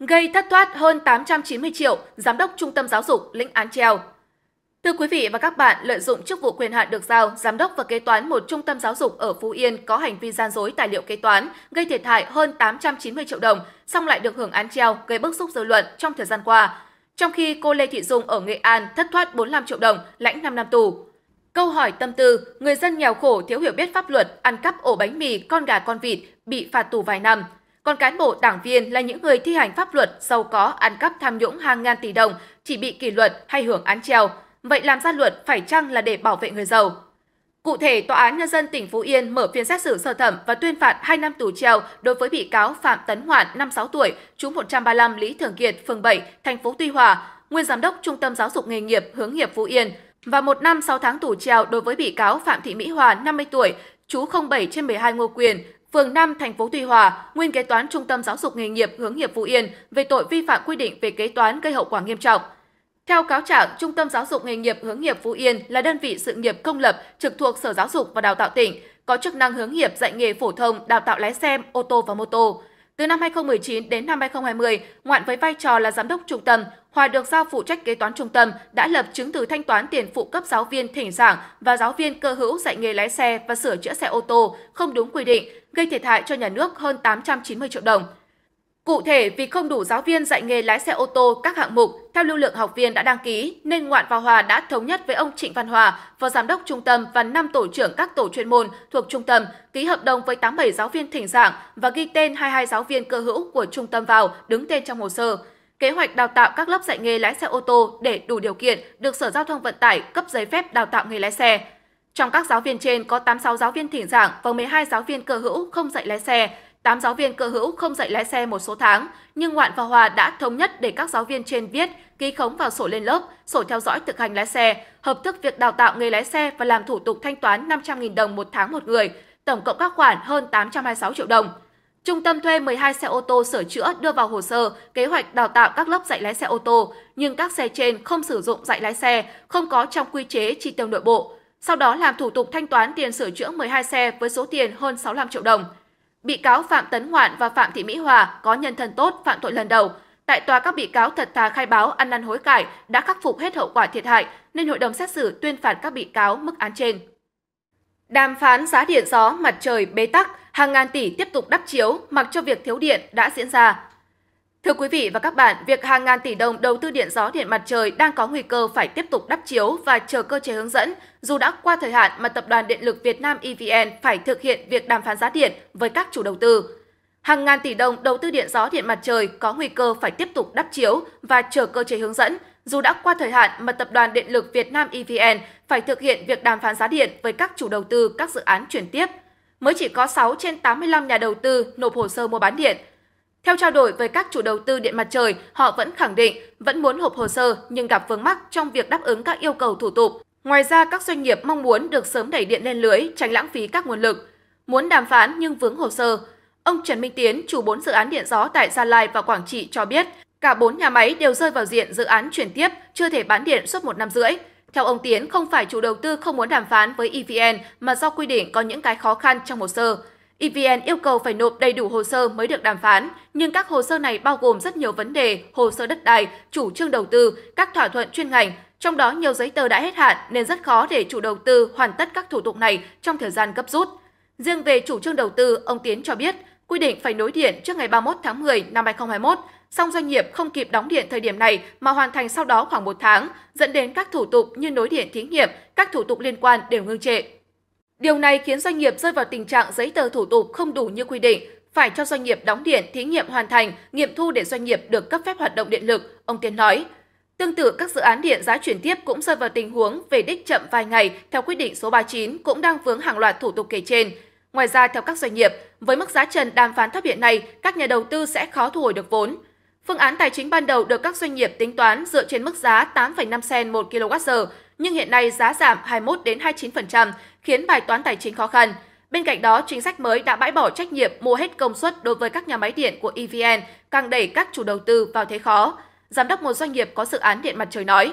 gây thất thoát hơn 890 triệu, giám đốc trung tâm giáo dục lĩnh án treo. Thưa quý vị và các bạn, lợi dụng chức vụ quyền hạn được giao, giám đốc và kế toán một trung tâm giáo dục ở Phú Yên có hành vi gian dối tài liệu kế toán, gây thiệt hại hơn 890 triệu đồng, song lại được hưởng án treo, gây bức xúc dư luận trong thời gian qua. Trong khi cô Lê Thị Dung ở Nghệ An thất thoát 45 triệu đồng, lãnh 5 năm tù. Câu hỏi tâm tư, người dân nghèo khổ thiếu hiểu biết pháp luật, ăn cắp ổ bánh mì, con gà con vịt, bị phạt tù vài năm. Còn cán bộ đảng viên là những người thi hành pháp luật giàu có ăn cắp tham nhũng hàng ngàn tỷ đồng, chỉ bị kỷ luật hay hưởng án treo. Vậy làm ra luật phải chăng là để bảo vệ người giàu? Cụ thể, Tòa án Nhân dân tỉnh Phú Yên mở phiên xét xử sơ thẩm và tuyên phạt 2 năm tù treo đối với bị cáo Phạm Tấn Hoạn, 56 tuổi, trú 135 Lý Thường Kiệt, phường 7, thành phố Tuy Hòa, nguyên giám đốc Trung tâm Giáo dục nghề nghiệp hướng nghiệp Phú Yên – và một năm 6 tháng tù treo đối với bị cáo Phạm Thị Mỹ Hòa, 50 tuổi, chú 07 trên 12 Ngô Quyền, phường 5, thành phố Tuy Hòa, nguyên kế toán Trung tâm Giáo dục nghề nghiệp hướng nghiệp Phú Yên về tội vi phạm quy định về kế toán gây hậu quả nghiêm trọng. Theo cáo trạng, Trung tâm Giáo dục nghề nghiệp hướng nghiệp Phú Yên là đơn vị sự nghiệp công lập trực thuộc Sở Giáo dục và Đào tạo tỉnh, có chức năng hướng nghiệp dạy nghề phổ thông, đào tạo lái xe, ô tô và mô tô. Từ năm 2019 đến năm 2020, Ngoạn với vai trò là giám đốc trung tâm, hòa được giao phụ trách kế toán trung tâm, đã lập chứng từ thanh toán tiền phụ cấp giáo viên thỉnh giảng và giáo viên cơ hữu dạy nghề lái xe và sửa chữa xe ô tô không đúng quy định, gây thiệt hại cho nhà nước hơn 890 triệu đồng. Cụ thể, vì không đủ giáo viên dạy nghề lái xe ô tô các hạng mục theo lưu lượng học viên đã đăng ký, nên Ngoạn và Hòa đã thống nhất với ông Trịnh Văn Hòa, Phó Giám đốc Trung tâm và 5 tổ trưởng các tổ chuyên môn thuộc Trung tâm ký hợp đồng với 87 giáo viên thỉnh giảng và ghi tên 22 giáo viên cơ hữu của Trung tâm vào đứng tên trong hồ sơ. Kế hoạch đào tạo các lớp dạy nghề lái xe ô tô để đủ điều kiện được Sở Giao thông Vận tải cấp giấy phép đào tạo nghề lái xe. Trong các giáo viên trên có 86 giáo viên thỉnh giảng và 12 giáo viên cơ hữu không dạy lái xe, Tám giáo viên cơ hữu không dạy lái xe một số tháng, nhưng Ngoạn và Hòa đã thống nhất để các giáo viên trên viết, ký khống vào sổ lên lớp, sổ theo dõi thực hành lái xe, hợp thức việc đào tạo nghề lái xe và làm thủ tục thanh toán 500.000 đồng một tháng một người, tổng cộng các khoản hơn 826 triệu đồng. Trung tâm thuê 12 xe ô tô sửa chữa đưa vào hồ sơ kế hoạch đào tạo các lớp dạy lái xe ô tô, nhưng các xe trên không sử dụng dạy lái xe, không có trong quy chế chi tiêu nội bộ. Sau đó làm thủ tục thanh toán tiền sửa chữa 12 xe với số tiền hơn 65 triệu đồng – Bị cáo Phạm Tấn Hoạn và Phạm Thị Mỹ Hòa có nhân thân tốt phạm tội lần đầu. Tại tòa các bị cáo thật thà khai báo ăn năn hối cải đã khắc phục hết hậu quả thiệt hại nên hội đồng xét xử tuyên phạt các bị cáo mức án trên. Đàm phán giá điện gió mặt trời bế tắc, hàng ngàn tỷ tiếp tục đắp chiếu mặc cho việc thiếu điện đã diễn ra. Thưa quý vị và các bạn, việc hàng ngàn tỷ đồng đầu tư điện gió điện mặt trời đang có nguy cơ phải tiếp tục đắp chiếu và chờ cơ chế hướng dẫn, dù đã qua thời hạn mà Tập đoàn Điện lực Việt Nam EVN phải thực hiện việc đàm phán giá điện với các chủ đầu tư. Hàng ngàn tỷ đồng đầu tư điện gió điện mặt trời có nguy cơ phải tiếp tục đắp chiếu và chờ cơ chế hướng dẫn, dù đã qua thời hạn mà Tập đoàn Điện lực Việt Nam EVN phải thực hiện việc đàm phán giá điện với các chủ đầu tư các dự án chuyển tiếp. Mới chỉ có 6 trên 85 nhà đầu tư nộp hồ sơ mua bán điện – theo trao đổi với các chủ đầu tư điện mặt trời, họ vẫn khẳng định vẫn muốn hộp hồ sơ nhưng gặp vướng mắc trong việc đáp ứng các yêu cầu thủ tục. Ngoài ra, các doanh nghiệp mong muốn được sớm đẩy điện lên lưới, tránh lãng phí các nguồn lực. Muốn đàm phán nhưng vướng hồ sơ. Ông Trần Minh Tiến, chủ 4 dự án điện gió tại Gia Lai và Quảng Trị cho biết, cả 4 nhà máy đều rơi vào diện dự án chuyển tiếp, chưa thể bán điện suốt một năm rưỡi. Theo ông Tiến, không phải chủ đầu tư không muốn đàm phán với EVN mà do quy định có những cái khó khăn trong hồ sơ. EVN yêu cầu phải nộp đầy đủ hồ sơ mới được đàm phán, nhưng các hồ sơ này bao gồm rất nhiều vấn đề, hồ sơ đất đai, chủ trương đầu tư, các thỏa thuận chuyên ngành, trong đó nhiều giấy tờ đã hết hạn nên rất khó để chủ đầu tư hoàn tất các thủ tục này trong thời gian gấp rút. Riêng về chủ trương đầu tư, ông Tiến cho biết, quy định phải nối điện trước ngày 31 tháng 10 năm 2021, song doanh nghiệp không kịp đóng điện thời điểm này mà hoàn thành sau đó khoảng một tháng, dẫn đến các thủ tục như nối điện thí nghiệm, các thủ tục liên quan đều ngưng trệ. Điều này khiến doanh nghiệp rơi vào tình trạng giấy tờ thủ tục không đủ như quy định, phải cho doanh nghiệp đóng điện thí nghiệm hoàn thành, nghiệm thu để doanh nghiệp được cấp phép hoạt động điện lực, ông Tiến nói. Tương tự, các dự án điện giá chuyển tiếp cũng rơi vào tình huống về đích chậm vài ngày theo quyết định số 39 cũng đang vướng hàng loạt thủ tục kể trên. Ngoài ra, theo các doanh nghiệp, với mức giá trần đàm phán thấp hiện nay, các nhà đầu tư sẽ khó thu hồi được vốn. Phương án tài chính ban đầu được các doanh nghiệp tính toán dựa trên mức giá 8,5 cent 1 kWh, nhưng hiện nay giá giảm 21 đến 29%, khiến bài toán tài chính khó khăn. Bên cạnh đó, chính sách mới đã bãi bỏ trách nhiệm mua hết công suất đối với các nhà máy điện của EVN, càng đẩy các chủ đầu tư vào thế khó. Giám đốc một doanh nghiệp có dự án điện mặt trời nói,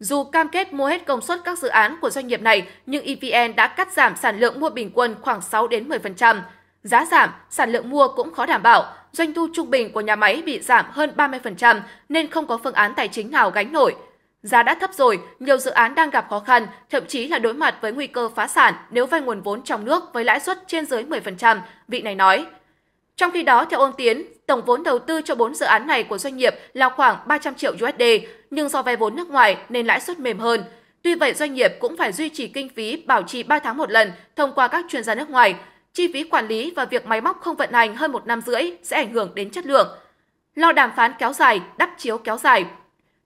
dù cam kết mua hết công suất các dự án của doanh nghiệp này, nhưng EVN đã cắt giảm sản lượng mua bình quân khoảng 6 đến 10%. Giá giảm, sản lượng mua cũng khó đảm bảo, doanh thu trung bình của nhà máy bị giảm hơn 30% nên không có phương án tài chính nào gánh nổi – Giá đã thấp rồi, nhiều dự án đang gặp khó khăn, thậm chí là đối mặt với nguy cơ phá sản nếu vay nguồn vốn trong nước với lãi suất trên dưới 10%, vị này nói. Trong khi đó, theo ông Tiến, tổng vốn đầu tư cho 4 dự án này của doanh nghiệp là khoảng 300 triệu USD, nhưng do vay vốn nước ngoài nên lãi suất mềm hơn. Tuy vậy, doanh nghiệp cũng phải duy trì kinh phí bảo trì 3 tháng một lần thông qua các chuyên gia nước ngoài. Chi phí quản lý và việc máy móc không vận hành hơn một năm rưỡi sẽ ảnh hưởng đến chất lượng. Lo đàm phán kéo dài, đắp chiếu kéo dài –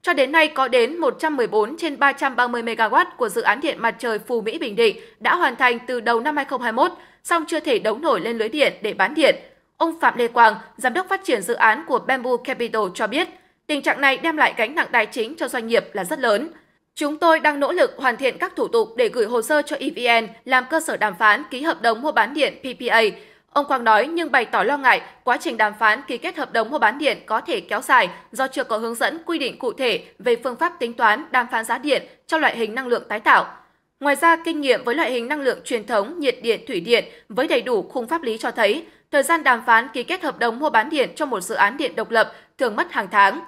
cho đến nay, có đến 114 trên 330 MW của dự án điện mặt trời Phù Mỹ Bình Định đã hoàn thành từ đầu năm 2021, song chưa thể đấu nổi lên lưới điện để bán điện. Ông Phạm Lê Quang, Giám đốc phát triển dự án của Bamboo Capital cho biết, tình trạng này đem lại gánh nặng tài chính cho doanh nghiệp là rất lớn. Chúng tôi đang nỗ lực hoàn thiện các thủ tục để gửi hồ sơ cho EVN làm cơ sở đàm phán ký hợp đồng mua bán điện PPA Ông Quang nói nhưng bày tỏ lo ngại quá trình đàm phán ký kết hợp đồng mua bán điện có thể kéo dài do chưa có hướng dẫn quy định cụ thể về phương pháp tính toán đàm phán giá điện cho loại hình năng lượng tái tạo. Ngoài ra, kinh nghiệm với loại hình năng lượng truyền thống nhiệt điện thủy điện với đầy đủ khung pháp lý cho thấy thời gian đàm phán ký kết hợp đồng mua bán điện cho một dự án điện độc lập thường mất hàng tháng.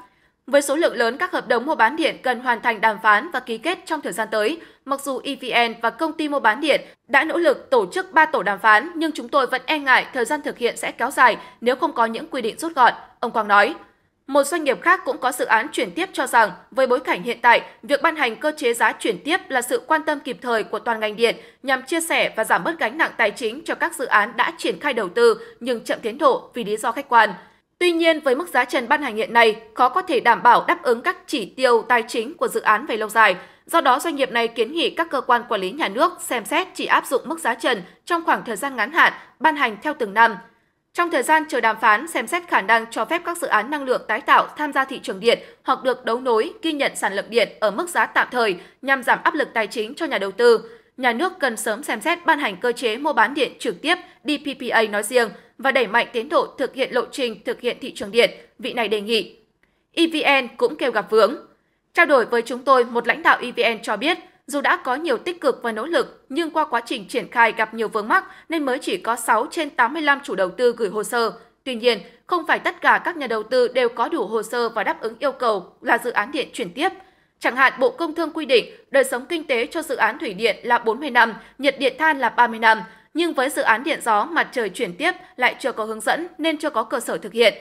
Với số lượng lớn các hợp đồng mua bán điện cần hoàn thành đàm phán và ký kết trong thời gian tới, Mặc dù EVN và công ty mua bán điện đã nỗ lực tổ chức 3 tổ đàm phán, nhưng chúng tôi vẫn e ngại thời gian thực hiện sẽ kéo dài nếu không có những quy định rút gọn, ông Quang nói. Một doanh nghiệp khác cũng có dự án chuyển tiếp cho rằng, với bối cảnh hiện tại, việc ban hành cơ chế giá chuyển tiếp là sự quan tâm kịp thời của toàn ngành điện nhằm chia sẻ và giảm bớt gánh nặng tài chính cho các dự án đã triển khai đầu tư nhưng chậm tiến độ vì lý do khách quan. Tuy nhiên, với mức giá trần ban hành hiện nay, khó có thể đảm bảo đáp ứng các chỉ tiêu tài chính của dự án về lâu dài, Do đó, doanh nghiệp này kiến nghị các cơ quan quản lý nhà nước xem xét chỉ áp dụng mức giá trần trong khoảng thời gian ngắn hạn, ban hành theo từng năm. Trong thời gian chờ đàm phán, xem xét khả năng cho phép các dự án năng lượng tái tạo tham gia thị trường điện hoặc được đấu nối ghi nhận sản lượng điện ở mức giá tạm thời nhằm giảm áp lực tài chính cho nhà đầu tư. Nhà nước cần sớm xem xét ban hành cơ chế mua bán điện trực tiếp DPPA nói riêng và đẩy mạnh tiến độ thực hiện lộ trình thực hiện thị trường điện, vị này đề nghị. EVN cũng kêu gặp vướng. Trao đổi với chúng tôi, một lãnh đạo EVN cho biết, dù đã có nhiều tích cực và nỗ lực, nhưng qua quá trình triển khai gặp nhiều vướng mắc nên mới chỉ có 6 trên 85 chủ đầu tư gửi hồ sơ. Tuy nhiên, không phải tất cả các nhà đầu tư đều có đủ hồ sơ và đáp ứng yêu cầu là dự án điện chuyển tiếp. Chẳng hạn Bộ Công Thương quy định đời sống kinh tế cho dự án thủy điện là 40 năm, nhiệt điện than là 30 năm, nhưng với dự án điện gió mặt trời chuyển tiếp lại chưa có hướng dẫn nên chưa có cơ sở thực hiện.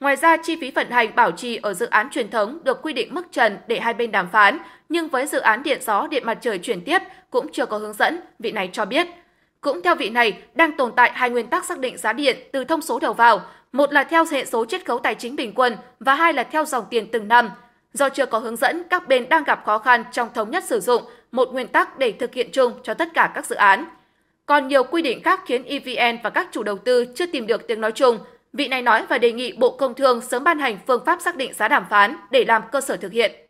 Ngoài ra, chi phí vận hành bảo trì ở dự án truyền thống được quy định mức trần để hai bên đàm phán, nhưng với dự án điện gió điện mặt trời chuyển tiếp cũng chưa có hướng dẫn, vị này cho biết. Cũng theo vị này, đang tồn tại hai nguyên tắc xác định giá điện từ thông số đầu vào, một là theo hệ số chiết khấu tài chính bình quân và hai là theo dòng tiền từng năm. Do chưa có hướng dẫn, các bên đang gặp khó khăn trong thống nhất sử dụng một nguyên tắc để thực hiện chung cho tất cả các dự án. Còn nhiều quy định khác khiến EVN và các chủ đầu tư chưa tìm được tiếng nói chung, Vị này nói và đề nghị Bộ Công Thương sớm ban hành phương pháp xác định giá đàm phán để làm cơ sở thực hiện.